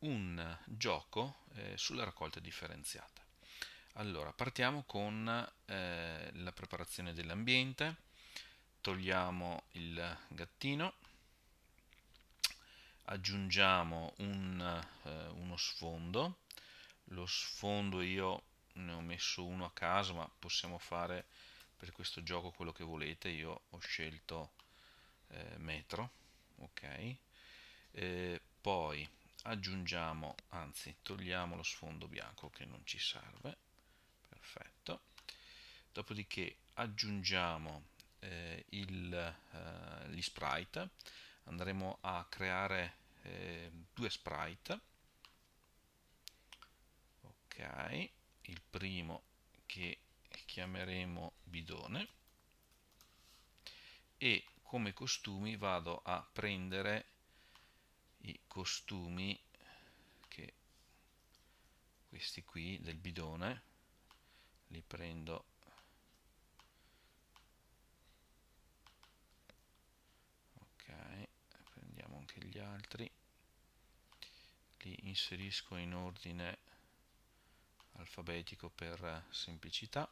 un gioco eh, sulla raccolta differenziata. Allora, partiamo con eh, la preparazione dell'ambiente, togliamo il gattino, aggiungiamo un, eh, uno sfondo, lo sfondo io ne ho messo uno a caso, ma possiamo fare per questo gioco quello che volete, io ho scelto eh, metro, ok? Eh, poi aggiungiamo, anzi togliamo lo sfondo bianco che non ci serve, perfetto, dopodiché aggiungiamo eh, il, eh, gli sprite, andremo a creare eh, due sprite, ok, il primo che chiameremo bidone e come costumi vado a prendere i costumi che questi qui del bidone li prendo ok prendiamo anche gli altri li inserisco in ordine alfabetico per semplicità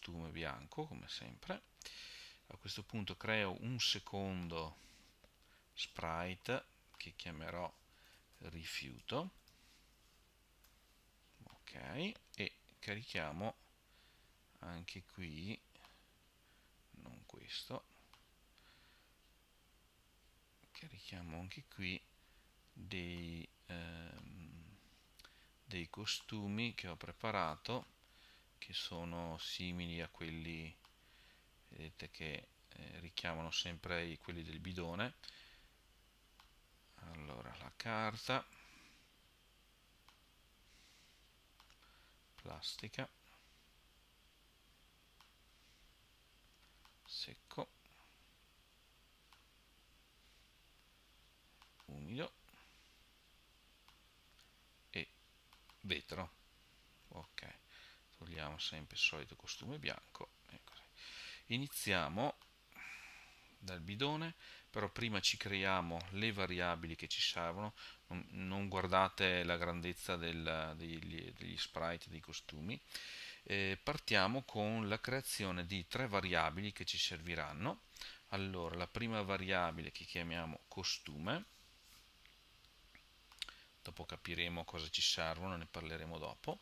costume bianco come sempre a questo punto creo un secondo sprite che chiamerò rifiuto ok e carichiamo anche qui non questo carichiamo anche qui dei, ehm, dei costumi che ho preparato che sono simili a quelli vedete che eh, richiamano sempre i, quelli del bidone allora la carta plastica secco umido e vetro togliamo sempre il solito costume bianco iniziamo dal bidone però prima ci creiamo le variabili che ci servono non, non guardate la grandezza del, degli, degli, sprite dei costumi eh, partiamo con la creazione di tre variabili che ci serviranno allora la prima variabile che chiamiamo costume dopo capiremo cosa ci servono ne parleremo dopo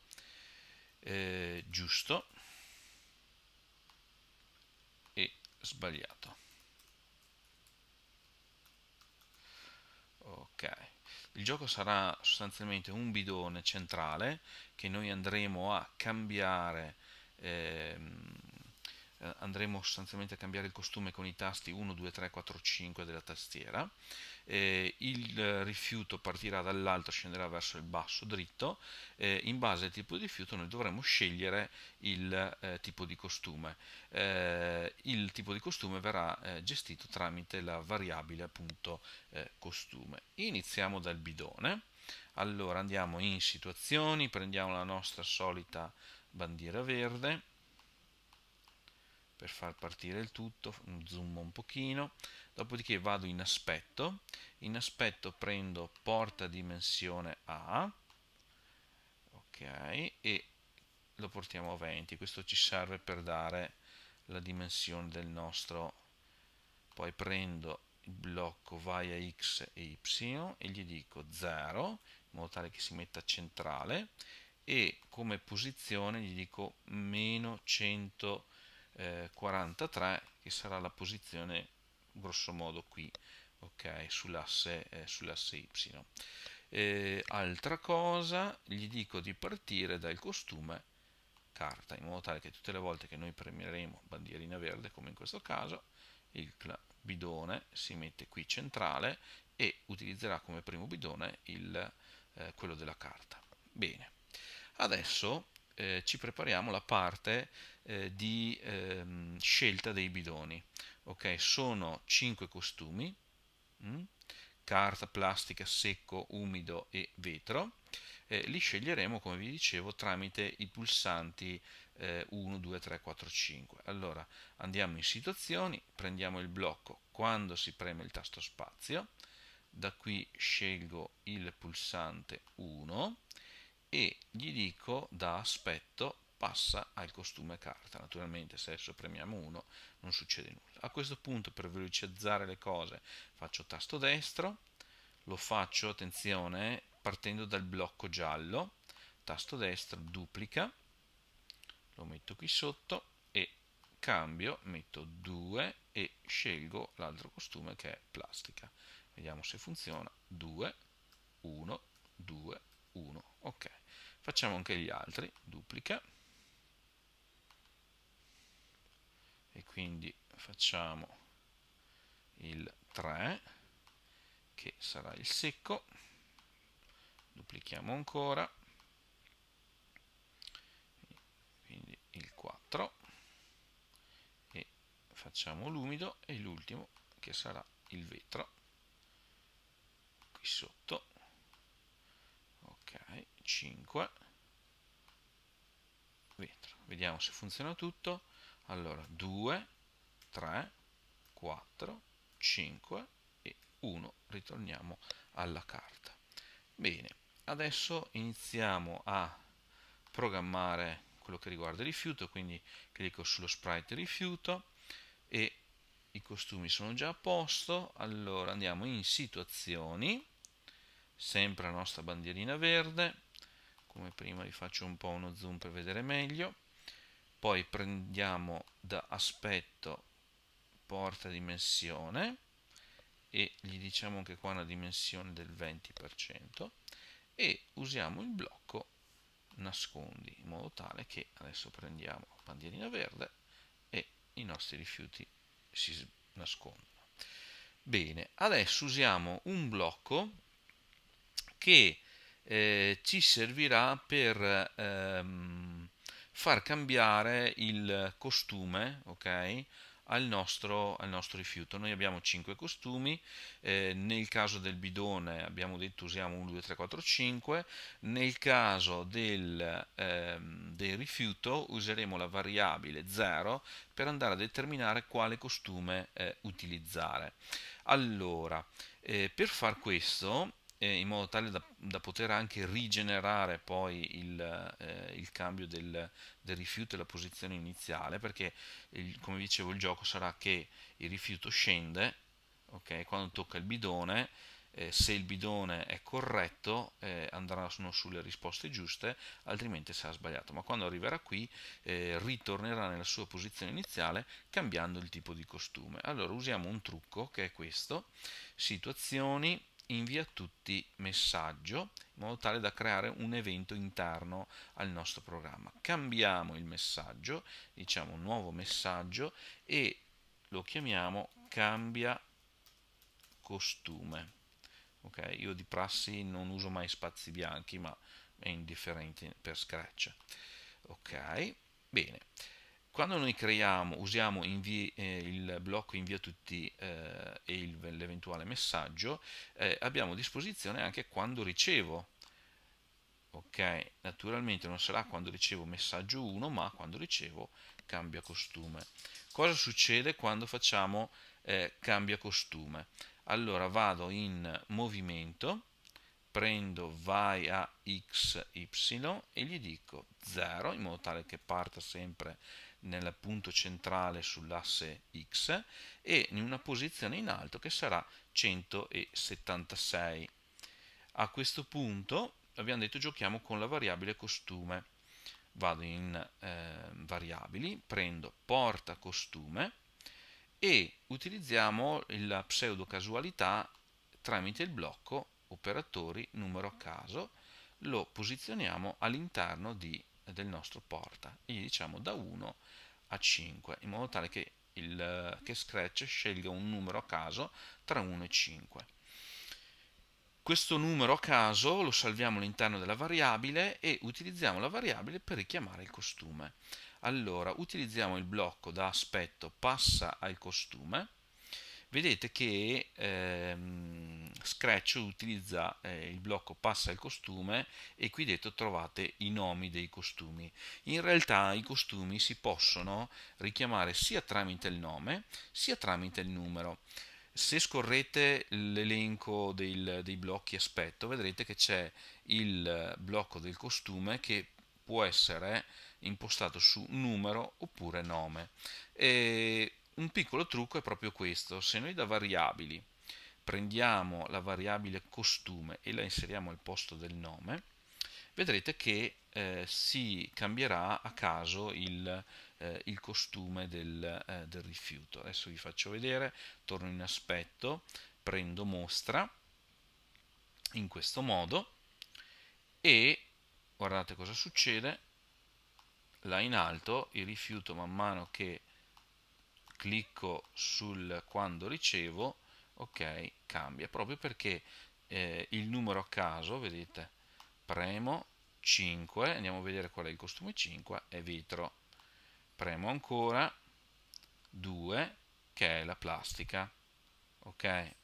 eh, giusto e sbagliato. Ok. Il gioco sarà sostanzialmente un bidone centrale che noi andremo a cambiare ehm, eh, andremo sostanzialmente a cambiare il costume con i tasti 1, 2, 3, 4, 5 della tastiera, eh, il rifiuto partirà dall'alto, scenderà verso il basso dritto, eh, in base al tipo di rifiuto noi dovremo scegliere il eh, tipo di costume. Eh, il tipo di costume verrà eh, gestito tramite la variabile appunto costume. Iniziamo dal bidone, allora andiamo in situazioni, prendiamo la nostra solita bandiera verde, per far partire il tutto, zoom un pochino, dopodiché vado in aspetto, in aspetto prendo porta dimensione A, ok, e lo portiamo a 20, questo ci serve per dare la dimensione del nostro, poi prendo il blocco vai a x e y e gli dico 0, in modo tale che si metta centrale, e come posizione gli dico meno 100 eh, 43 che sarà la posizione grossomodo qui ok sull'asse eh, sull'asse y eh, altra cosa gli dico di partire dal costume carta in modo tale che tutte le volte che noi premieremo bandierina verde come in questo caso il bidone si mette qui centrale e utilizzerà come primo bidone il, eh, quello della carta bene adesso eh, ci prepariamo la parte eh, di ehm, scelta dei bidoni. Okay? Sono 5 costumi, mh? Mm? carta, plastica, secco, umido e vetro. Eh, li sceglieremo, come vi dicevo, tramite i pulsanti 1, 2, 3, 4, 5. Allora andiamo in situazioni, prendiamo il blocco quando si preme il tasto spazio, da qui scelgo il pulsante 1 e gli dico da aspetto passa al costume carta. Naturalmente se adesso premiamo 1 non succede nulla. A questo punto per velocizzare le cose faccio tasto destro, lo faccio, attenzione, partendo dal blocco giallo, tasto destro, duplica, lo metto qui sotto e cambio, metto 2 e scelgo l'altro costume che è plastica. Vediamo se funziona. 2, 1, 2, 1. Ok, facciamo anche gli altri, duplica. E quindi facciamo il 3, che sarà il secco. Duplichiamo ancora. Quindi il 4. E facciamo l'umido e l'ultimo che sarà il vetro qui sotto 5 vetro. Vediamo se funziona tutto. Allora, 2, 3, 4, 5 e 1. Ritorniamo alla carta. Bene, adesso iniziamo a programmare quello che riguarda il rifiuto, quindi clicco sullo sprite rifiuto e i costumi sono già a posto. Allora andiamo in situazioni, sempre la nostra bandierina verde, come prima vi faccio un po' uno zoom per vedere meglio poi prendiamo da aspetto porta dimensione e gli diciamo anche qua una dimensione del 20% e usiamo il blocco nascondi in modo tale che adesso prendiamo la bandierina verde e i nostri rifiuti si nascondono. Bene, adesso usiamo un blocco che eh, ci servirà per ehm, far cambiare il costume okay, al, nostro, al, nostro, rifiuto. Noi abbiamo 5 costumi, eh, nel caso del bidone abbiamo detto usiamo 1, 2, 3, 4, 5, nel caso del, ehm, del rifiuto useremo la variabile 0 per andare a determinare quale costume eh, utilizzare. Allora, eh, per far questo eh, in modo tale da, da, poter anche rigenerare poi il, eh, il cambio del, del, rifiuto e la posizione iniziale, perché il, come dicevo il gioco sarà che il rifiuto scende, okay, quando tocca il bidone, eh, se il bidone è corretto eh, andranno sulle risposte giuste, altrimenti sarà sbagliato. Ma quando arriverà qui eh, ritornerà nella sua posizione iniziale cambiando il tipo di costume. Allora usiamo un trucco che è questo, situazioni, invia tutti messaggio in modo tale da creare un evento interno al nostro programma. Cambiamo il messaggio, diciamo nuovo messaggio e lo chiamiamo cambia costume. Okay? Io di prassi non uso mai spazi bianchi, ma è indifferente per Scratch. Ok, bene. Quando noi creiamo, usiamo invia, eh, il blocco invia tutti eh, e il, l'eventuale messaggio, eh, abbiamo a disposizione anche quando ricevo. Ok, naturalmente non sarà quando ricevo messaggio 1, ma quando ricevo cambia costume. Cosa succede quando facciamo eh, cambia costume? Allora vado in movimento, prendo vai a x, y e gli dico 0 in modo tale che parta sempre nel punto centrale sull'asse X e in una posizione in alto che sarà 176. A questo punto abbiamo detto giochiamo con la variabile costume. Vado in eh, variabili, prendo porta costume e utilizziamo la pseudo casualità tramite il blocco operatori numero a caso, lo posizioniamo all'interno del nostro porta e gli diciamo da 1 a 5, in modo tale che, il, che Scratch scelga un numero a caso tra 1 e 5. Questo numero a caso lo salviamo all'interno della variabile e utilizziamo la variabile per richiamare il costume. Allora, utilizziamo il blocco da aspetto passa al costume, vedete che ehm, Scratch utilizza eh, il blocco passa il costume e qui dentro trovate i nomi dei costumi. In realtà i costumi si possono richiamare sia tramite il nome sia tramite il numero. Se scorrete l'elenco dei blocchi aspetto vedrete che c'è il blocco del costume che può essere impostato su numero oppure nome. E un piccolo trucco è proprio questo. Se noi da variabili prendiamo la variabile costume e la inseriamo al posto del nome, vedrete che eh, si cambierà a caso il, eh, il costume del, eh, del rifiuto. Adesso vi faccio vedere, torno in aspetto, prendo mostra in questo modo e guardate cosa succede, là in alto il rifiuto man mano che clicco sul quando ricevo, ok, cambia, proprio perché eh, il numero a caso, vedete, premo 5, andiamo a vedere qual è il costume 5, è vetro, premo ancora 2, che è la plastica, ok?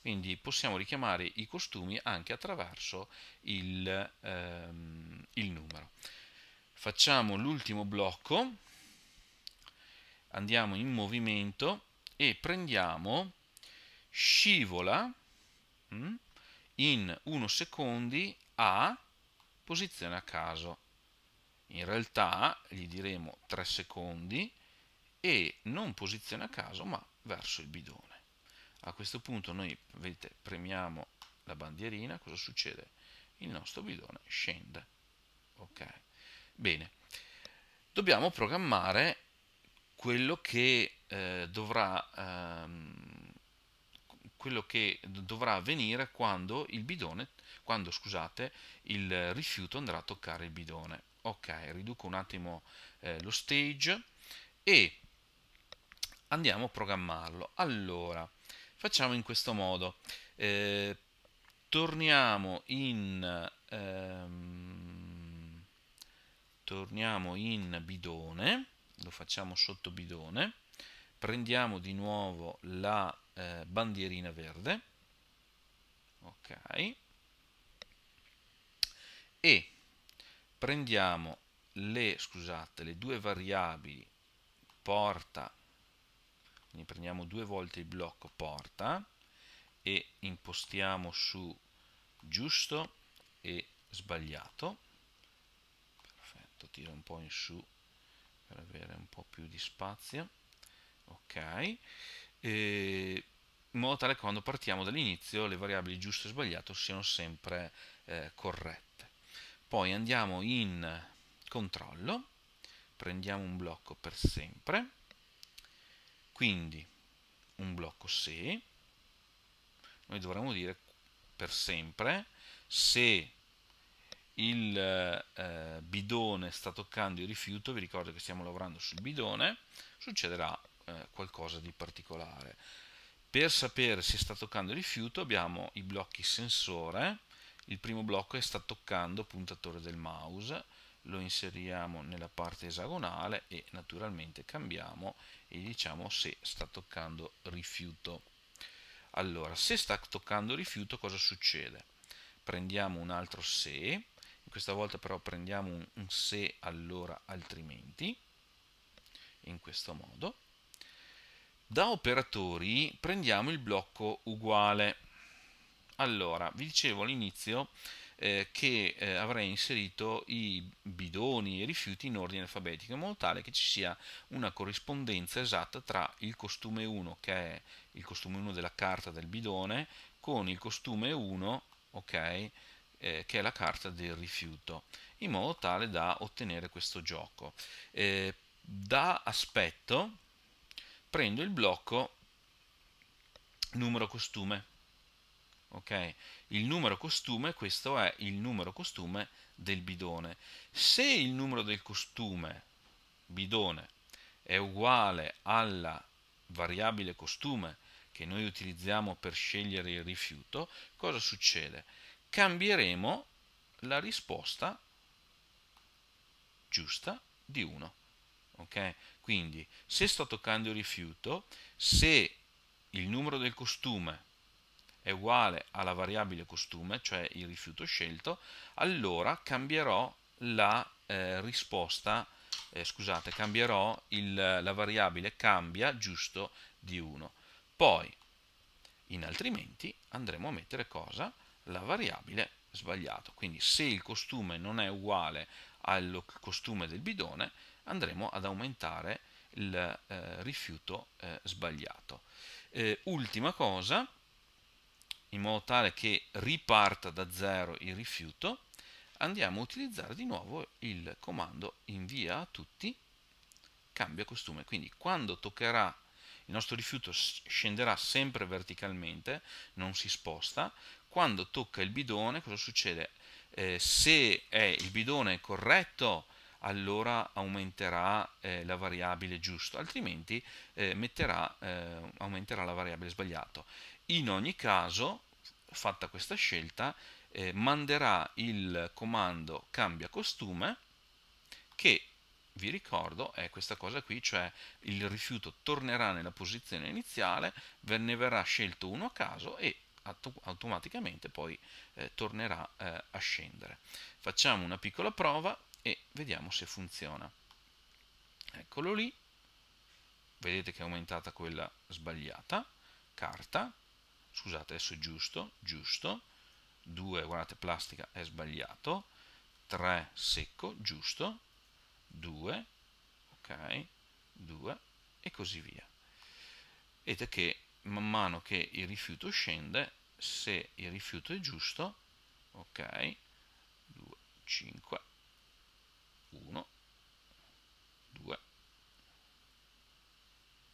Quindi possiamo richiamare i costumi anche attraverso il, ehm, il numero. Facciamo l'ultimo blocco, andiamo in movimento e prendiamo scivola mm, in 1 secondi a posizione a caso. In realtà gli diremo 3 secondi e non posizione a caso ma verso il bidone. A questo punto noi, vedete, premiamo la bandierina, cosa succede? Il nostro bidone scende. Ok, bene. Dobbiamo programmare quello che, eh, dovrà, ehm, quello che dovrà avvenire quando il bidone quando scusate il rifiuto andrà a toccare il bidone ok riduco un attimo eh, lo stage e andiamo a programmarlo allora facciamo in questo modo eh, torniamo in ehm, torniamo in bidone lo facciamo sotto bidone, prendiamo di nuovo la eh, bandierina verde, ok, e prendiamo le, scusate, le due variabili porta, quindi prendiamo due volte il blocco porta e impostiamo su giusto e sbagliato, perfetto, tiro un po' in su per avere un po' più di spazio ok e in modo tale che quando partiamo dall'inizio le variabili giusto e sbagliato siano sempre eh, corrette poi andiamo in controllo prendiamo un blocco per sempre quindi un blocco se noi dovremmo dire per sempre se il eh, eh, bidone sta toccando il rifiuto, vi ricordo che stiamo lavorando sul bidone, succederà eh, qualcosa di particolare. Per sapere se sta toccando il rifiuto abbiamo i blocchi sensore, il primo blocco è sta toccando puntatore del mouse, lo inseriamo nella parte esagonale e naturalmente cambiamo e diciamo se sta toccando rifiuto. Allora, se sta toccando rifiuto cosa succede? Prendiamo un altro se, questa volta però prendiamo un, un se allora altrimenti, in questo modo. Da operatori prendiamo il blocco uguale. Allora, vi dicevo all'inizio eh, che eh, avrei inserito i bidoni e i rifiuti in ordine alfabetico in modo tale che ci sia una corrispondenza esatta tra il costume 1 che è il costume 1 della carta del bidone con il costume 1 ok eh, che è la carta del rifiuto, in modo tale da ottenere questo gioco. Eh, da aspetto prendo il blocco numero costume. Ok, il numero costume, questo è il numero costume del bidone. Se il numero del costume bidone è uguale alla variabile costume che noi utilizziamo per scegliere il rifiuto, cosa succede? cambieremo la risposta giusta di 1. Okay? Quindi se sto toccando il rifiuto, se il numero del costume è uguale alla variabile costume, cioè il rifiuto scelto, allora cambierò la eh, risposta, eh, scusate, cambierò il, la variabile cambia giusto di 1. Poi, in altrimenti, andremo a mettere cosa? la variabile sbagliato. Quindi se il costume non è uguale al costume del bidone, andremo ad aumentare il eh, rifiuto eh, sbagliato. Eh, ultima cosa, in modo tale che riparta da zero il rifiuto, andiamo a utilizzare di nuovo il comando invia a tutti, cambia costume. Quindi quando toccherà il nostro rifiuto scenderà sempre verticalmente, non si sposta, quando tocca il bidone cosa succede? Eh, se è il bidone corretto allora aumenterà eh, la variabile giusta, altrimenti eh, metterà, eh, aumenterà la variabile sbagliata. In ogni caso, fatta questa scelta, eh, manderà il comando cambia costume che vi ricordo è questa cosa qui, cioè il rifiuto tornerà nella posizione iniziale, ne verrà scelto uno a caso e automaticamente poi eh, tornerà eh, a scendere. Facciamo una piccola prova e vediamo se funziona. Eccolo lì, vedete che è aumentata quella sbagliata, carta, scusate adesso è giusto, giusto, 2 guardate plastica è sbagliato, 3 secco, giusto, 2, ok, 2 e così via. Vedete che man mano che il rifiuto scende, se il rifiuto è giusto, ok, 2, 5, 1, 2,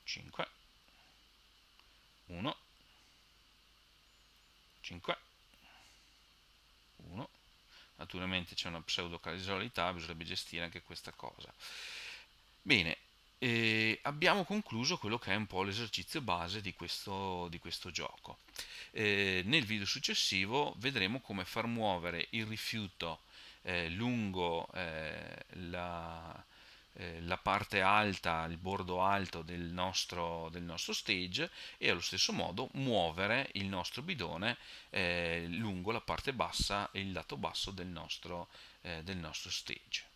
5, 1, 5, 1, naturalmente c'è una pseudo casualità, bisognerebbe gestire anche questa cosa. Bene, e abbiamo concluso quello che è un po' l'esercizio base di questo, di questo gioco. Eh, nel video successivo vedremo come far muovere il rifiuto eh, lungo eh, la, eh, la, parte alta, il bordo alto del nostro, del nostro, stage e allo stesso modo muovere il nostro bidone eh, lungo la parte bassa e il lato basso del nostro, eh, del nostro stage.